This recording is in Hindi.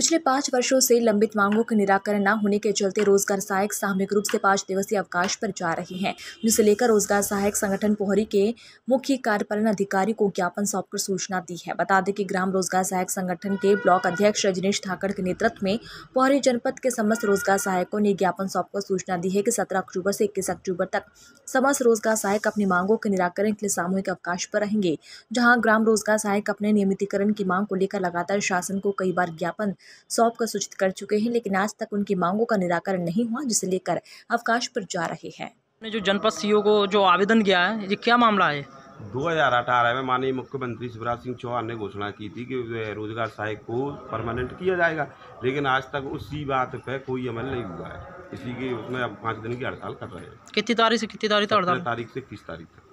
पिछले पाँच वर्षों से लंबित मांगों के निराकरण न होने के चलते रोजगार सहायक सामूहिक रूप से पाँच दिवसीय अवकाश पर जा रहे हैं जिसे लेकर रोजगार सहायक संगठन पोहरी के मुख्य कार्यपालन अधिकारी को ज्ञापन सौंपकर सूचना दी है बता दें कि ग्राम रोजगार सहायक संगठन के ब्लॉक अध्यक्ष रजनीश ठाकर के नेतृत्व में पोहरी जनपद के समस्त रोजगार सहायकों ने ज्ञापन सौंपकर सूचना दी है कि सत्रह अक्टूबर से इक्कीस अक्टूबर तक समस्त रोजगार सहायक अपनी मांगों के निराकरण के लिए सामूहिक अवकाश पर रहेंगे जहाँ ग्राम रोजगार सहायक अपने नियमितीकरण की मांग को लेकर लगातार शासन को कई बार ज्ञापन सौंप का सूचित कर चुके हैं लेकिन आज तक उनकी मांगों का निराकरण नहीं हुआ जिसे लेकर अवकाश पर जा रहे हैं जो जनपद सीओ को जो आवेदन किया है ये क्या मामला है 2018 में माननीय मुख्यमंत्री शिवराज सिंह चौहान ने घोषणा की थी कि रोजगार सहायक को परमानेंट किया जाएगा लेकिन आज तक उसी बात पे कोई अमल नहीं हुआ है इसी की उसमें अब पाँच दिन की हड़ताल कर रहे हैं कितनी तारीख से कितनी तारीख तक हड़ताल तारीख से किस तारीख तक